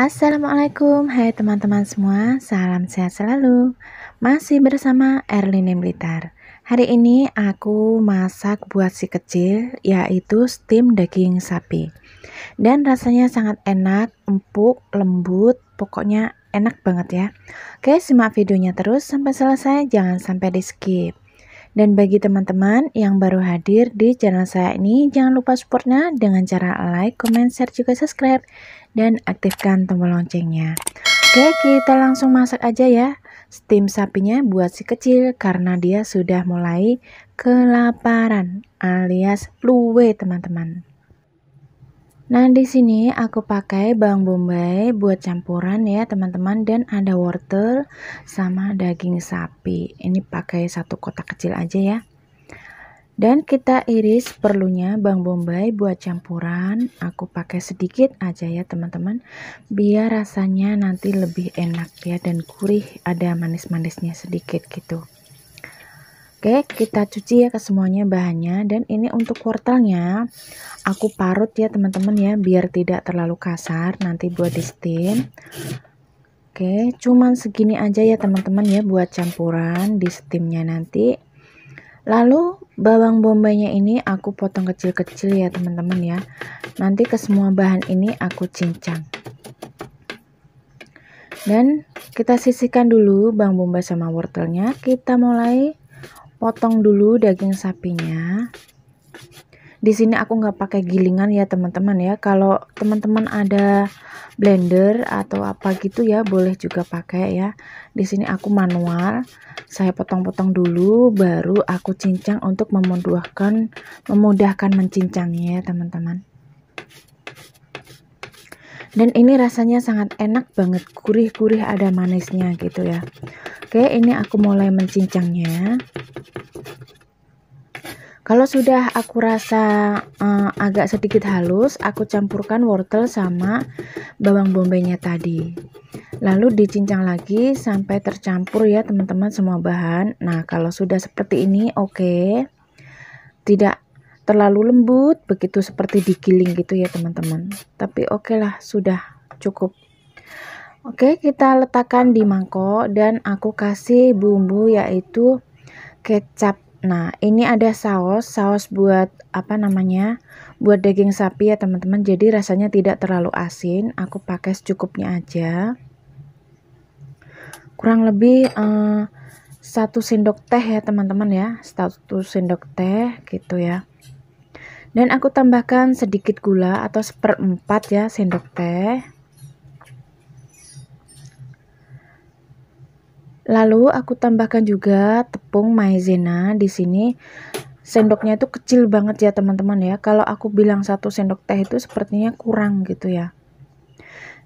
Assalamualaikum, hai teman-teman semua, salam sehat selalu. Masih bersama Erline Blitar. Hari ini aku masak buat si kecil, yaitu steam daging sapi. Dan rasanya sangat enak, empuk, lembut, pokoknya enak banget ya. Oke, simak videonya terus sampai selesai, jangan sampai di skip. Dan bagi teman-teman yang baru hadir di channel saya ini, jangan lupa supportnya dengan cara like, comment, share, juga subscribe, dan aktifkan tombol loncengnya. Oke, kita langsung masak aja ya. Steam sapinya buat si kecil karena dia sudah mulai kelaparan alias luwe teman-teman. Nah, di sini aku pakai bawang bombay buat campuran ya, teman-teman, dan ada wortel sama daging sapi. Ini pakai satu kotak kecil aja ya. Dan kita iris perlunya bawang bombay buat campuran. Aku pakai sedikit aja ya, teman-teman, biar rasanya nanti lebih enak ya dan gurih, ada manis-manisnya sedikit gitu. Oke, kita cuci ya ke semuanya bahannya dan ini untuk wortelnya aku parut ya teman-teman ya biar tidak terlalu kasar nanti buat di steam. Oke, cuman segini aja ya teman-teman ya buat campuran di steamnya nanti. Lalu bawang bombaynya ini aku potong kecil-kecil ya teman-teman ya. Nanti ke semua bahan ini aku cincang. Dan kita sisihkan dulu bawang bombay sama wortelnya. Kita mulai potong dulu daging sapinya di sini aku nggak pakai gilingan ya teman-teman ya kalau teman-teman ada blender atau apa gitu ya boleh juga pakai ya di sini aku manual saya potong-potong dulu baru aku cincang untuk memudahkan memudahkan mencincangnya ya teman-teman dan ini rasanya sangat enak banget gurih-gurih ada manisnya gitu ya oke ini aku mulai mencincangnya kalau sudah aku rasa uh, agak sedikit halus aku campurkan wortel sama bawang bombaynya tadi lalu dicincang lagi sampai tercampur ya teman-teman semua bahan nah kalau sudah seperti ini oke okay. tidak terlalu lembut begitu seperti digiling gitu ya teman-teman tapi oke okay lah sudah cukup Oke, kita letakkan di mangkok dan aku kasih bumbu yaitu kecap. Nah, ini ada saus, saus buat apa namanya? Buat daging sapi ya, teman-teman. Jadi rasanya tidak terlalu asin. Aku pakai secukupnya aja. Kurang lebih eh, satu sendok teh ya, teman-teman ya. Satu sendok teh gitu ya dan aku tambahkan sedikit gula atau seperempat ya sendok teh lalu aku tambahkan juga tepung maizena di sini sendoknya itu kecil banget ya teman-teman ya kalau aku bilang satu sendok teh itu sepertinya kurang gitu ya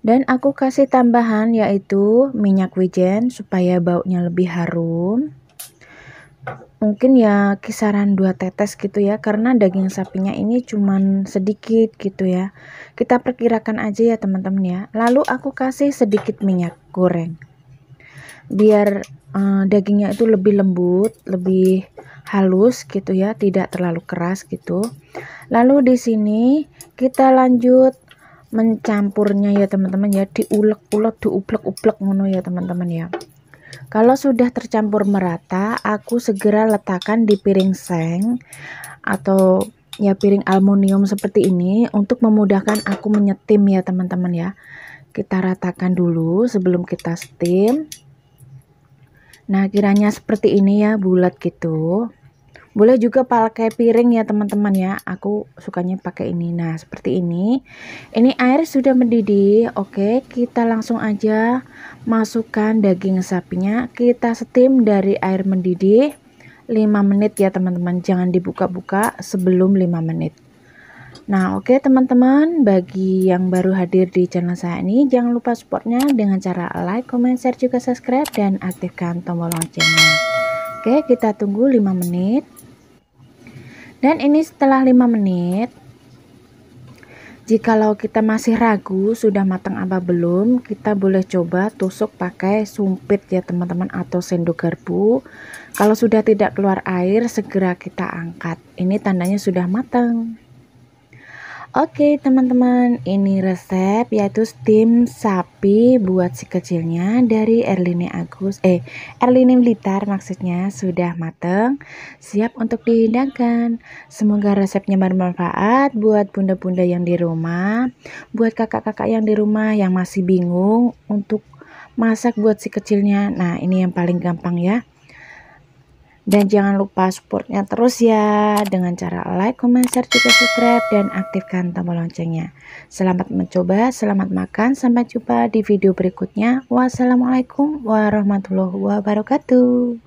dan aku kasih tambahan yaitu minyak wijen supaya baunya lebih harum mungkin ya kisaran dua tetes gitu ya karena daging sapinya ini cuman sedikit gitu ya kita perkirakan aja ya teman-teman ya lalu aku kasih sedikit minyak goreng biar uh, dagingnya itu lebih lembut lebih halus gitu ya tidak terlalu keras gitu lalu di sini kita lanjut mencampurnya ya teman-teman ya diulek-ulek diublek-ublek ngono ya teman-teman ya kalau sudah tercampur merata, aku segera letakkan di piring seng atau ya piring aluminium seperti ini untuk memudahkan aku menyetim ya teman-teman ya. Kita ratakan dulu sebelum kita steam. Nah, kiranya seperti ini ya, bulat gitu. Boleh juga pakai piring ya teman-teman ya. Aku sukanya pakai ini. Nah, seperti ini. Ini air sudah mendidih. Oke, kita langsung aja masukkan daging sapinya. Kita steam dari air mendidih 5 menit ya teman-teman. Jangan dibuka-buka sebelum 5 menit. Nah oke teman-teman bagi yang baru hadir di channel saya ini jangan lupa supportnya dengan cara like, comment, share juga subscribe dan aktifkan tombol loncengnya Oke kita tunggu 5 menit dan ini setelah 5 menit. Jikalau kita masih ragu sudah matang apa belum, kita boleh coba tusuk pakai sumpit ya teman-teman atau sendok garpu. Kalau sudah tidak keluar air, segera kita angkat. Ini tandanya sudah matang. Oke teman-teman, ini resep yaitu steam sapi buat si kecilnya dari Erline Agus, eh Erline Blitar maksudnya sudah mateng, siap untuk dihidangkan. Semoga resepnya bermanfaat buat bunda-bunda yang di rumah, buat kakak-kakak yang di rumah yang masih bingung untuk masak buat si kecilnya. Nah ini yang paling gampang ya. Dan jangan lupa supportnya terus ya dengan cara like, comment, share, juga subscribe dan aktifkan tombol loncengnya. Selamat mencoba, selamat makan, sampai jumpa di video berikutnya. Wassalamualaikum warahmatullahi wabarakatuh.